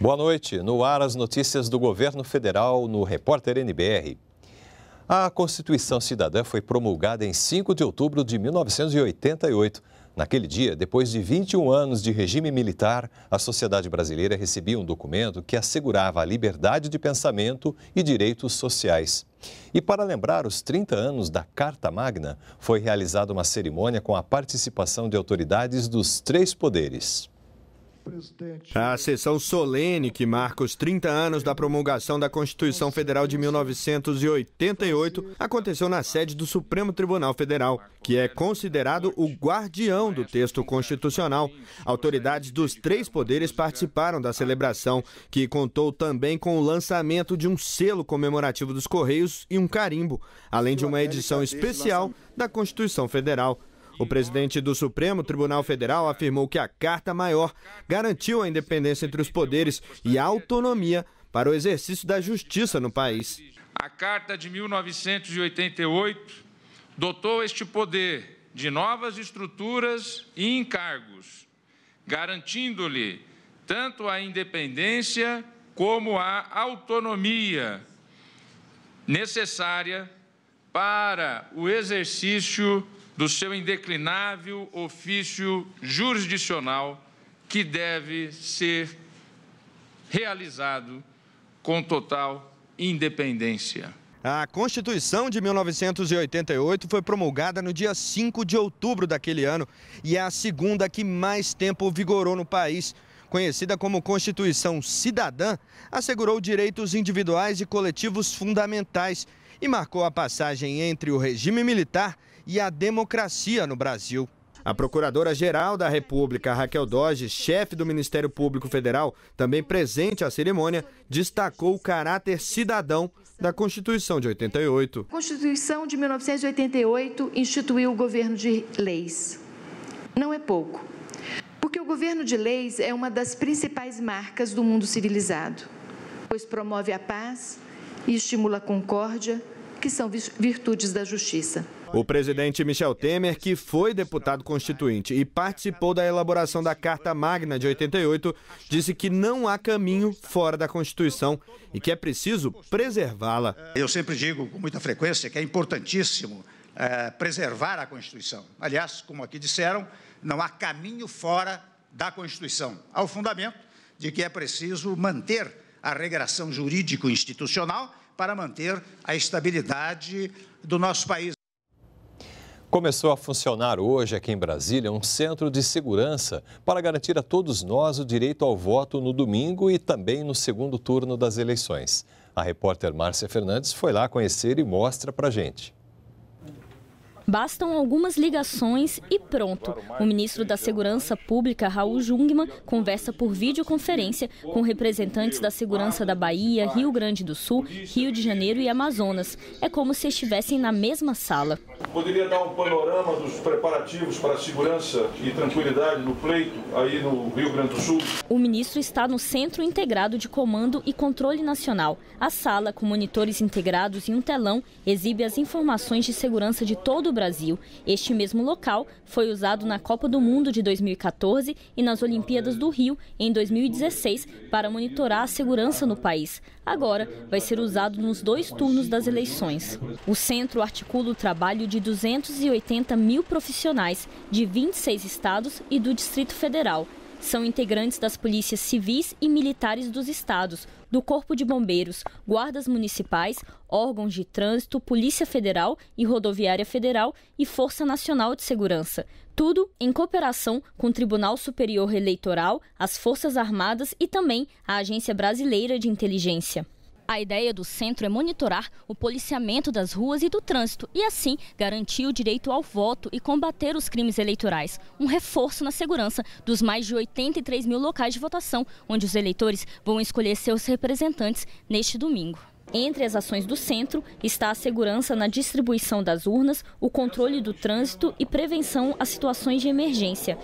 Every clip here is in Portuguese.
Boa noite. No ar, as notícias do governo federal no Repórter NBR. A Constituição Cidadã foi promulgada em 5 de outubro de 1988. Naquele dia, depois de 21 anos de regime militar, a sociedade brasileira recebia um documento que assegurava a liberdade de pensamento e direitos sociais. E para lembrar os 30 anos da Carta Magna, foi realizada uma cerimônia com a participação de autoridades dos três poderes. A sessão solene que marca os 30 anos da promulgação da Constituição Federal de 1988 aconteceu na sede do Supremo Tribunal Federal, que é considerado o guardião do texto constitucional. Autoridades dos três poderes participaram da celebração, que contou também com o lançamento de um selo comemorativo dos Correios e um carimbo, além de uma edição especial da Constituição Federal. O presidente do Supremo Tribunal Federal afirmou que a Carta Maior garantiu a independência entre os poderes e a autonomia para o exercício da justiça no país. A Carta de 1988 dotou este poder de novas estruturas e encargos, garantindo-lhe tanto a independência como a autonomia necessária para o exercício do seu indeclinável ofício jurisdicional que deve ser realizado com total independência. A Constituição de 1988 foi promulgada no dia 5 de outubro daquele ano e é a segunda que mais tempo vigorou no país. Conhecida como Constituição Cidadã, assegurou direitos individuais e coletivos fundamentais e marcou a passagem entre o regime militar e à democracia no Brasil. A Procuradora-Geral da República, Raquel Doge, chefe do Ministério Público Federal, também presente à cerimônia, destacou o caráter cidadão da Constituição de 88. A Constituição de 1988 instituiu o governo de leis. Não é pouco, porque o governo de leis é uma das principais marcas do mundo civilizado, pois promove a paz e estimula a concórdia, que são virtudes da justiça. O presidente Michel Temer, que foi deputado constituinte e participou da elaboração da Carta Magna de 88, disse que não há caminho fora da Constituição e que é preciso preservá-la. Eu sempre digo com muita frequência que é importantíssimo é, preservar a Constituição. Aliás, como aqui disseram, não há caminho fora da Constituição, ao fundamento de que é preciso manter a regração jurídico-institucional para manter a estabilidade do nosso país. Começou a funcionar hoje aqui em Brasília um centro de segurança para garantir a todos nós o direito ao voto no domingo e também no segundo turno das eleições. A repórter Márcia Fernandes foi lá conhecer e mostra para gente. Bastam algumas ligações e pronto. O ministro da Segurança Pública, Raul Jungmann, conversa por videoconferência com representantes da segurança da Bahia, Rio Grande do Sul, Rio de Janeiro e Amazonas. É como se estivessem na mesma sala. Poderia dar um panorama dos preparativos para a segurança e tranquilidade no pleito aí no Rio Grande do Sul? O ministro está no Centro Integrado de Comando e Controle Nacional. A sala, com monitores integrados e um telão, exibe as informações de segurança de todo o Brasil, este mesmo local foi usado na Copa do Mundo de 2014 e nas Olimpíadas do Rio em 2016 para monitorar a segurança no país. Agora vai ser usado nos dois turnos das eleições. O centro articula o trabalho de 280 mil profissionais de 26 estados e do Distrito Federal são integrantes das polícias civis e militares dos estados, do Corpo de Bombeiros, guardas municipais, órgãos de trânsito, Polícia Federal e Rodoviária Federal e Força Nacional de Segurança. Tudo em cooperação com o Tribunal Superior Eleitoral, as Forças Armadas e também a Agência Brasileira de Inteligência. A ideia do centro é monitorar o policiamento das ruas e do trânsito e, assim, garantir o direito ao voto e combater os crimes eleitorais. Um reforço na segurança dos mais de 83 mil locais de votação, onde os eleitores vão escolher seus representantes neste domingo. Entre as ações do centro está a segurança na distribuição das urnas, o controle do trânsito e prevenção a situações de emergência.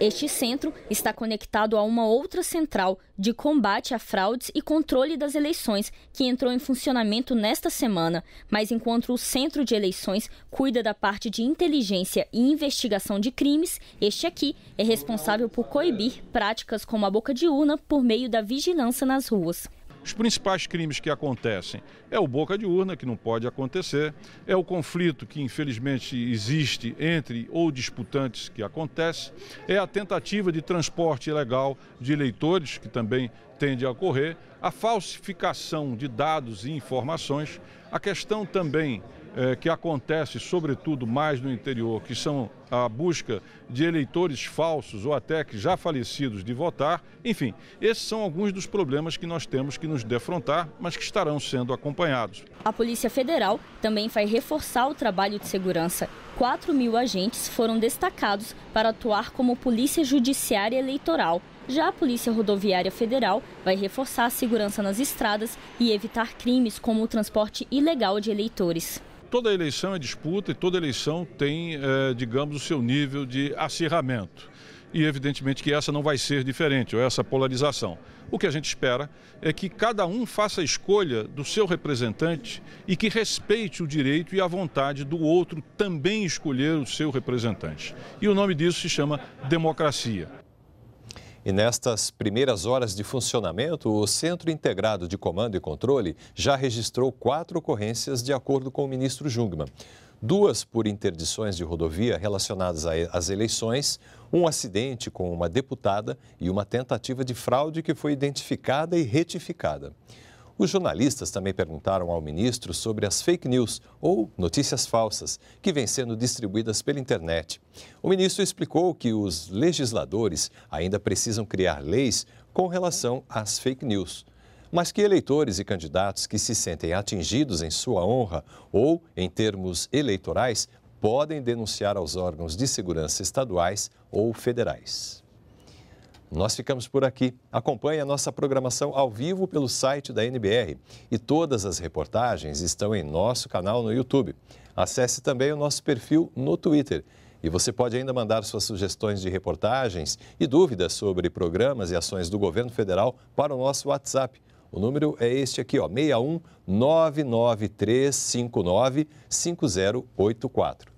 Este centro está conectado a uma outra central de combate a fraudes e controle das eleições, que entrou em funcionamento nesta semana. Mas enquanto o Centro de Eleições cuida da parte de inteligência e investigação de crimes, este aqui é responsável por coibir práticas como a boca de urna por meio da vigilância nas ruas. Os principais crimes que acontecem é o boca de urna, que não pode acontecer, é o conflito que infelizmente existe entre ou disputantes que acontece, é a tentativa de transporte ilegal de eleitores, que também tende a ocorrer, a falsificação de dados e informações, a questão também é, que acontece, sobretudo mais no interior, que são a busca de eleitores falsos ou até que já falecidos de votar. Enfim, esses são alguns dos problemas que nós temos que nos defrontar, mas que estarão sendo acompanhados. A Polícia Federal também vai reforçar o trabalho de segurança. 4 mil agentes foram destacados para atuar como Polícia Judiciária Eleitoral. Já a Polícia Rodoviária Federal vai reforçar a segurança nas estradas e evitar crimes como o transporte ilegal de eleitores. Toda eleição é disputa e toda eleição tem, é, digamos, o seu nível de acirramento. E evidentemente que essa não vai ser diferente, ou essa polarização. O que a gente espera é que cada um faça a escolha do seu representante e que respeite o direito e a vontade do outro também escolher o seu representante. E o nome disso se chama democracia. E nestas primeiras horas de funcionamento, o Centro Integrado de Comando e Controle já registrou quatro ocorrências de acordo com o ministro Jungmann. Duas por interdições de rodovia relacionadas às eleições, um acidente com uma deputada e uma tentativa de fraude que foi identificada e retificada. Os jornalistas também perguntaram ao ministro sobre as fake news ou notícias falsas que vêm sendo distribuídas pela internet. O ministro explicou que os legisladores ainda precisam criar leis com relação às fake news, mas que eleitores e candidatos que se sentem atingidos em sua honra ou em termos eleitorais podem denunciar aos órgãos de segurança estaduais ou federais. Nós ficamos por aqui. Acompanhe a nossa programação ao vivo pelo site da NBR e todas as reportagens estão em nosso canal no YouTube. Acesse também o nosso perfil no Twitter. E você pode ainda mandar suas sugestões de reportagens e dúvidas sobre programas e ações do governo federal para o nosso WhatsApp. O número é este aqui, ó, 61 99359 5084.